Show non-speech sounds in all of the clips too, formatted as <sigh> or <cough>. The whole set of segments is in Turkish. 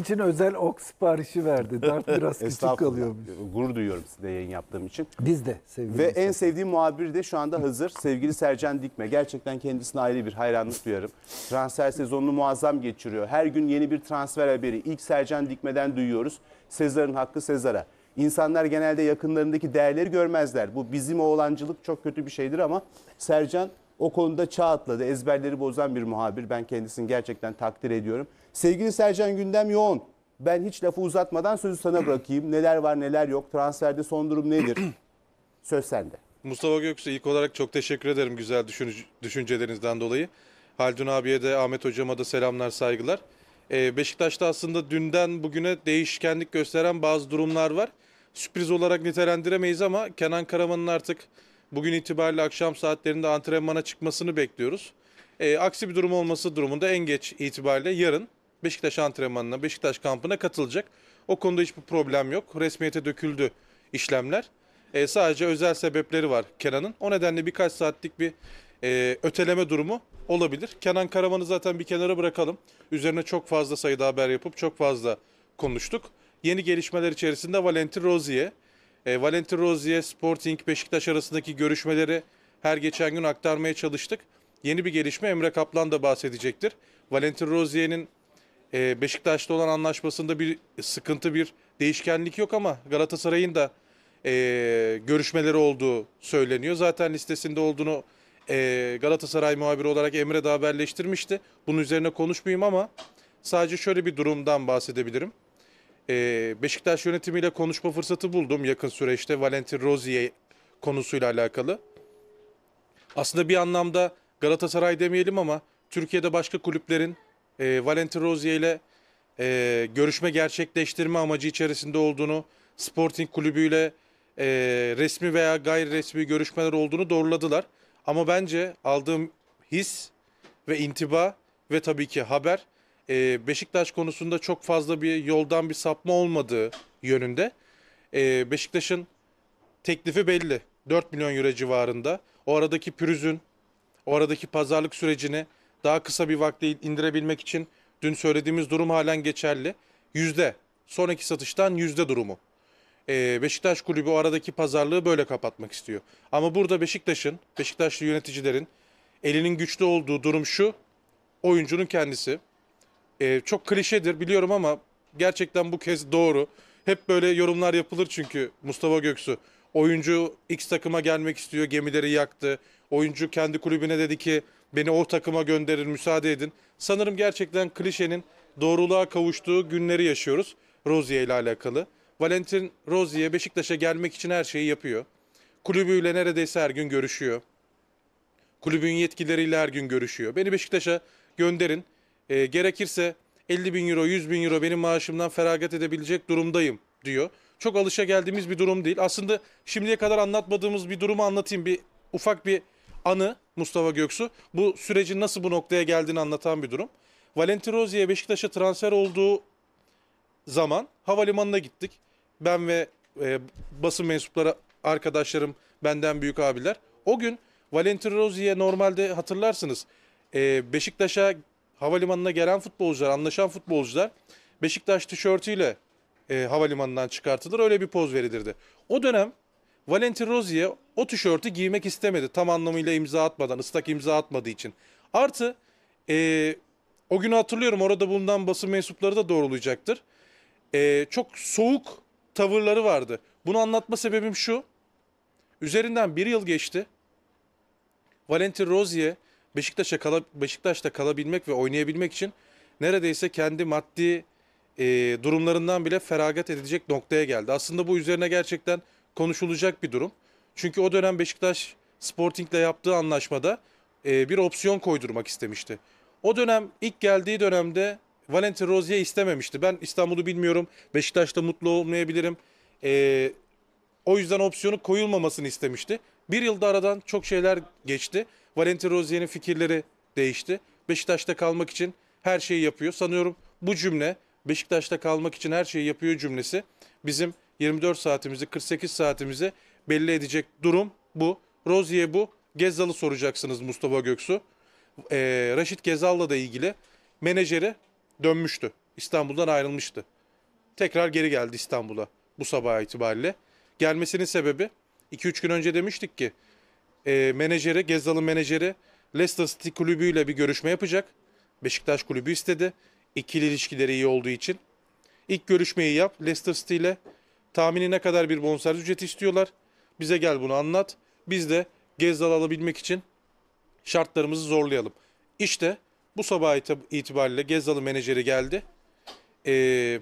için özel ok siparişi verdi. Dert <laughs> biraz küçük Estağfurullah. kalıyormuş. Gurur duyuyorum size yayın yaptığım için. Biz de sevgili. Ve en sevdiğim muhabir de şu anda hazır. Sevgili Sercan Dikme. Gerçekten kendisine ayrı bir hayranlık duyarım. Transfer sezonunu muazzam geçiriyor. Her gün yeni bir transfer haberi. İlk Sercan Dikme'den duyuyoruz. Sezar'ın hakkı Sezar'a. İnsanlar genelde yakınlarındaki değerleri görmezler. Bu bizim oğlancılık çok kötü bir şeydir ama Sercan o konuda çağ atladı. Ezberleri bozan bir muhabir. Ben kendisini gerçekten takdir ediyorum. Sevgili Sercan gündem yoğun. Ben hiç lafı uzatmadan sözü sana bırakayım. Neler var neler yok. Transferde son durum nedir? <clears throat> Söz sende. Mustafa Göksu ilk olarak çok teşekkür ederim güzel düşünce, düşüncelerinizden dolayı. Haldun abiye de Ahmet hocama da selamlar saygılar. Ee, Beşiktaş'ta aslında dünden bugüne değişkenlik gösteren bazı durumlar var. Sürpriz olarak nitelendiremeyiz ama Kenan Karaman'ın artık bugün itibariyle akşam saatlerinde antrenmana çıkmasını bekliyoruz. E, aksi bir durum olması durumunda en geç itibariyle yarın Beşiktaş antrenmanına, Beşiktaş kampına katılacak. O konuda hiçbir problem yok. Resmiyete döküldü işlemler. E, sadece özel sebepleri var Kenan'ın. O nedenle birkaç saatlik bir e, öteleme durumu olabilir. Kenan Karaman'ı zaten bir kenara bırakalım. Üzerine çok fazla sayıda haber yapıp çok fazla konuştuk. Yeni gelişmeler içerisinde Valentin Rozier, e, Valentin Rozier Sporting Beşiktaş arasındaki görüşmeleri her geçen gün aktarmaya çalıştık. Yeni bir gelişme Emre Kaplan da bahsedecektir. Valentin Rozier'in ee, Beşiktaş'ta olan anlaşmasında bir sıkıntı, bir değişkenlik yok ama Galatasaray'ın da e, görüşmeleri olduğu söyleniyor. Zaten listesinde olduğunu e, Galatasaray muhabiri olarak Emre de haberleştirmişti. Bunun üzerine konuşmayayım ama sadece şöyle bir durumdan bahsedebilirim. E, Beşiktaş yönetimiyle konuşma fırsatı buldum yakın süreçte Valentin Rozier konusuyla alakalı. Aslında bir anlamda Galatasaray demeyelim ama Türkiye'de başka kulüplerin e, Valentin Rozier ile e, görüşme gerçekleştirme amacı içerisinde olduğunu, Sporting kulübüyle e, resmi veya gayri resmi görüşmeler olduğunu doğruladılar. Ama bence aldığım his ve intiba ve tabii ki haber e, Beşiktaş konusunda çok fazla bir yoldan bir sapma olmadığı yönünde. E, Beşiktaş'ın teklifi belli. 4 milyon euro civarında. O aradaki pürüzün, o aradaki pazarlık sürecini daha kısa bir vakte indirebilmek için dün söylediğimiz durum halen geçerli. Yüzde sonraki satıştan yüzde durumu. Ee, Beşiktaş kulübü o aradaki pazarlığı böyle kapatmak istiyor. Ama burada Beşiktaş'ın, Beşiktaşlı yöneticilerin elinin güçlü olduğu durum şu. Oyuncunun kendisi. Ee, çok klişedir biliyorum ama gerçekten bu kez doğru. Hep böyle yorumlar yapılır çünkü Mustafa Göksu. Oyuncu X takıma gelmek istiyor, gemileri yaktı. Oyuncu kendi kulübüne dedi ki Beni o takıma gönderin, müsaade edin. Sanırım gerçekten klişenin doğruluğa kavuştuğu günleri yaşıyoruz. Rozier ile alakalı. Valentin Rozier Beşiktaş'a gelmek için her şeyi yapıyor. Kulübüyle neredeyse her gün görüşüyor. Kulübün yetkilileriyle her gün görüşüyor. Beni Beşiktaş'a gönderin. E, gerekirse 50 bin euro, 100 bin euro benim maaşımdan feragat edebilecek durumdayım diyor. Çok alışa geldiğimiz bir durum değil. Aslında şimdiye kadar anlatmadığımız bir durumu anlatayım. Bir ufak bir anı. Mustafa Göksu. Bu sürecin nasıl bu noktaya geldiğini anlatan bir durum. Valentin Rozier Beşiktaş'a transfer olduğu zaman havalimanına gittik. Ben ve e, basın mensupları arkadaşlarım, benden büyük abiler. O gün Valentin Rozier normalde hatırlarsınız e, Beşiktaş'a havalimanına gelen futbolcular, anlaşan futbolcular Beşiktaş tişörtüyle e, havalimanından çıkartılır. Öyle bir poz verilirdi. O dönem Valentin Rozier o tişörtü giymek istemedi. Tam anlamıyla imza atmadan, ıslak imza atmadığı için. Artı e, o günü hatırlıyorum orada bulunan basın mensupları da doğrulayacaktır. E, çok soğuk tavırları vardı. Bunu anlatma sebebim şu. Üzerinden bir yıl geçti. Valentin Rozier Beşiktaş'a kala, Beşiktaş'ta kalabilmek ve oynayabilmek için neredeyse kendi maddi e, durumlarından bile feragat edecek noktaya geldi. Aslında bu üzerine gerçekten konuşulacak bir durum. Çünkü o dönem Beşiktaş Sporting'le yaptığı anlaşmada e, bir opsiyon koydurmak istemişti. O dönem ilk geldiği dönemde Valentin Rozier istememişti. Ben İstanbul'u bilmiyorum. Beşiktaş'ta mutlu olmayabilirim. E, o yüzden opsiyonu koyulmamasını istemişti. Bir yılda aradan çok şeyler geçti. Valentin Rozier'in fikirleri değişti. Beşiktaş'ta kalmak için her şeyi yapıyor. Sanıyorum bu cümle Beşiktaş'ta kalmak için her şeyi yapıyor cümlesi bizim 24 saatimizi, 48 saatimizi belli edecek durum bu. Rozier bu. Gezzal'ı soracaksınız Mustafa Göksu. Ee, Raşit Gezzal'la da ilgili menajeri dönmüştü. İstanbul'dan ayrılmıştı. Tekrar geri geldi İstanbul'a bu sabah itibariyle. Gelmesinin sebebi 2-3 gün önce demiştik ki e, menajeri, Gezzal'ın menajeri Leicester City kulübüyle bir görüşme yapacak. Beşiktaş kulübü istedi. İkili ilişkileri iyi olduğu için. İlk görüşmeyi yap Leicester City ile Tahmini ne kadar bir bonservis ücreti istiyorlar? Bize gel bunu anlat. Biz de Gezdal alabilmek için şartlarımızı zorlayalım. İşte bu sabah itibariyle Gezdal'ın menajeri geldi. Ee,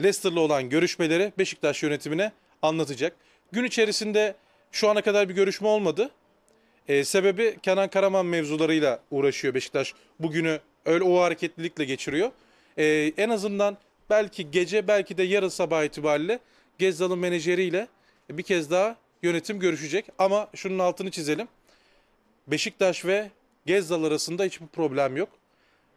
Leicester'la olan görüşmeleri Beşiktaş yönetimine anlatacak. Gün içerisinde şu ana kadar bir görüşme olmadı. Ee, sebebi Kenan Karaman mevzularıyla uğraşıyor Beşiktaş. Bugünü öyle o hareketlilikle geçiriyor. Ee, en azından belki gece belki de yarın sabah itibariyle Gezzal'ın menajeriyle bir kez daha yönetim görüşecek. Ama şunun altını çizelim. Beşiktaş ve Gezzal arasında hiçbir problem yok.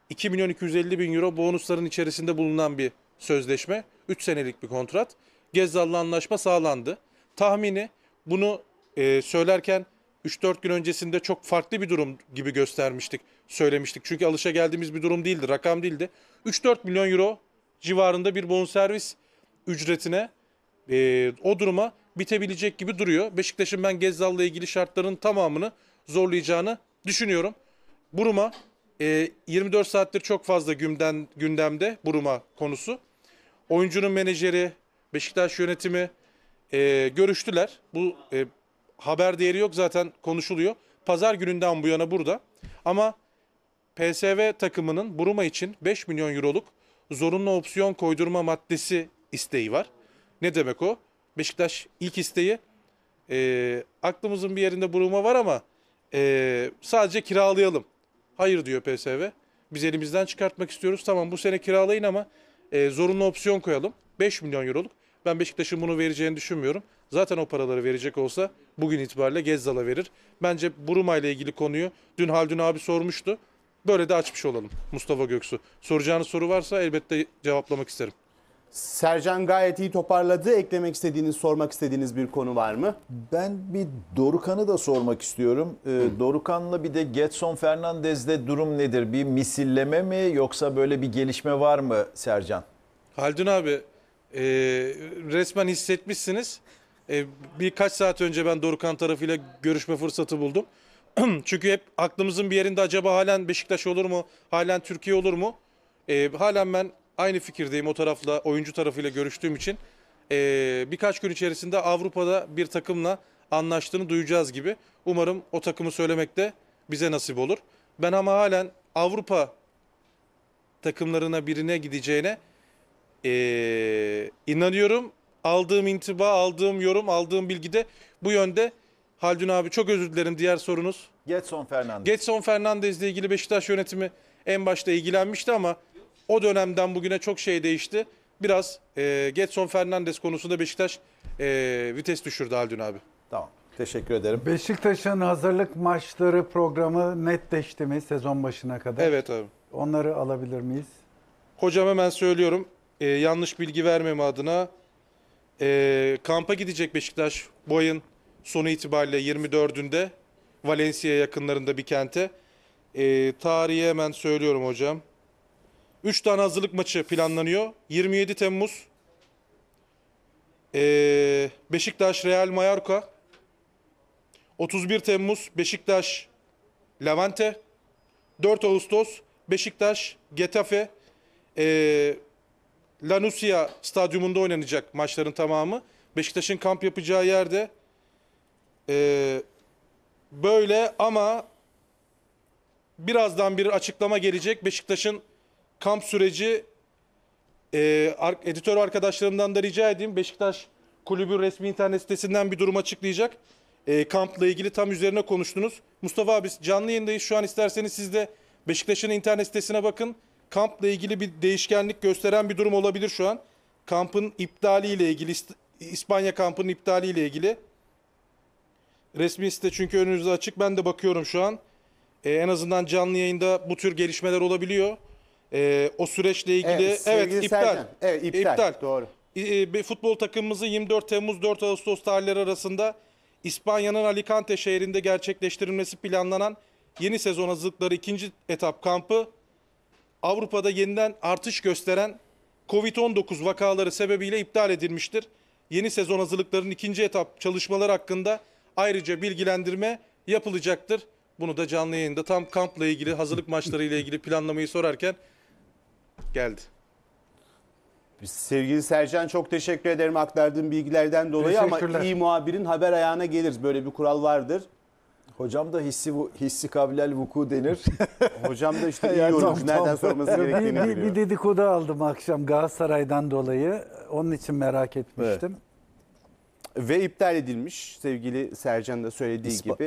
2 milyon 250 bin euro bonusların içerisinde bulunan bir sözleşme. 3 senelik bir kontrat. Gezzal'la anlaşma sağlandı. Tahmini bunu e, söylerken 3-4 gün öncesinde çok farklı bir durum gibi göstermiştik, söylemiştik. Çünkü alışa geldiğimiz bir durum değildi, rakam değildi. 3-4 milyon euro civarında bir bonservis ücretine e, o duruma bitebilecek gibi duruyor. Beşiktaş'ın ben Gezzal'la ilgili şartların tamamını zorlayacağını düşünüyorum. Buruma e, 24 saattir çok fazla günden, gündemde Buruma konusu. Oyuncunun menajeri, Beşiktaş yönetimi e, görüştüler. Bu e, haber değeri yok zaten konuşuluyor. Pazar gününden bu yana burada. Ama PSV takımının Buruma için 5 milyon euroluk zorunlu opsiyon koydurma maddesi isteği var. Ne demek o? Beşiktaş ilk isteği e, aklımızın bir yerinde buruma var ama e, sadece kiralayalım. Hayır diyor PSV. Biz elimizden çıkartmak istiyoruz. Tamam bu sene kiralayın ama e, zorunlu opsiyon koyalım. 5 milyon euroluk. Ben Beşiktaş'ın bunu vereceğini düşünmüyorum. Zaten o paraları verecek olsa bugün itibariyle Gezzal'a verir. Bence Buruma ile ilgili konuyu dün Haldun abi sormuştu. Böyle de açmış olalım Mustafa Göksu. Soracağınız soru varsa elbette cevaplamak isterim. Sercan gayet iyi toparladı. Eklemek istediğiniz, sormak istediğiniz bir konu var mı? Ben bir Dorukan'ı da sormak istiyorum. Ee, Dorukan'la bir de Getson Fernandez'de durum nedir? Bir misilleme mi yoksa böyle bir gelişme var mı Sercan? Haldun abi e, resmen hissetmişsiniz. E, birkaç saat önce ben Dorukan tarafıyla görüşme fırsatı buldum. <clears throat> Çünkü hep aklımızın bir yerinde acaba halen Beşiktaş olur mu? Halen Türkiye olur mu? E, halen ben aynı fikirdeyim o tarafla, oyuncu tarafıyla görüştüğüm için. E, birkaç gün içerisinde Avrupa'da bir takımla anlaştığını duyacağız gibi. Umarım o takımı söylemek de bize nasip olur. Ben ama halen Avrupa takımlarına birine gideceğine e, inanıyorum. Aldığım intiba, aldığım yorum, aldığım bilgi de bu yönde Haldun abi çok özür dilerim diğer sorunuz. Getson Fernandez. Getson Fernandez ile ilgili Beşiktaş yönetimi en başta ilgilenmişti ama o dönemden bugüne çok şey değişti. Biraz e, Getson Fernandez konusunda Beşiktaş e, vites düşürdü Haldun abi. Tamam. Teşekkür ederim. Beşiktaş'ın hazırlık maçları programı netleşti mi sezon başına kadar? Evet abi. Onları alabilir miyiz? Hocam hemen söylüyorum. E, yanlış bilgi vermem adına. E, kampa gidecek Beşiktaş. Boyun sonu itibariyle 24'ünde Valencia yakınlarında bir kente. E, tarihi hemen söylüyorum hocam. 3 tane hazırlık maçı planlanıyor. 27 Temmuz e, Beşiktaş Real Mallorca 31 Temmuz Beşiktaş Levante 4 Ağustos Beşiktaş Getafe e, ee, Nucia stadyumunda oynanacak maçların tamamı. Beşiktaş'ın kamp yapacağı yerde ee, böyle ama birazdan bir açıklama gelecek. Beşiktaş'ın kamp süreci e, editör arkadaşlarımdan da rica edeyim. Beşiktaş kulübü resmi internet sitesinden bir durum açıklayacak. E, kampla ilgili tam üzerine konuştunuz. Mustafa abi canlı yayındayız. Şu an isterseniz siz de Beşiktaş'ın internet sitesine bakın. Kampla ilgili bir değişkenlik gösteren bir durum olabilir şu an. Kampın iptali ile ilgili İspanya kampının iptali ile ilgili Resmi site çünkü önünüzde açık. Ben de bakıyorum şu an. Ee, en azından canlı yayında bu tür gelişmeler olabiliyor. Ee, o süreçle ilgili evet, evet iptal. Sercan. Evet iptal. iptal. Doğru. Ee, futbol takımımızı 24 Temmuz 4 Ağustos tarihleri arasında İspanya'nın Alicante şehrinde gerçekleştirilmesi planlanan yeni sezon hazırlıkları ikinci etap kampı Avrupa'da yeniden artış gösteren Covid-19 vakaları sebebiyle iptal edilmiştir. Yeni sezon hazırlıklarının ikinci etap çalışmaları hakkında ayrıca bilgilendirme yapılacaktır. Bunu da canlı yayında tam kampla ilgili hazırlık maçları ile ilgili planlamayı sorarken geldi. Sevgili Sercan çok teşekkür ederim aktardığın bilgilerden dolayı ama iyi muhabirin haber ayağına gelir. Böyle bir kural vardır. Hocam da hissi hissi kabilel vuku denir. <laughs> Hocam da işte <laughs> iyi yorumcu tam, nereden tam. sorması gerektiğini bir, biliyor. Bir dedikodu aldım akşam Galatasaray'dan dolayı. Onun için merak etmiştim. Evet ve iptal edilmiş sevgili Sercan da söylediği İspa gibi.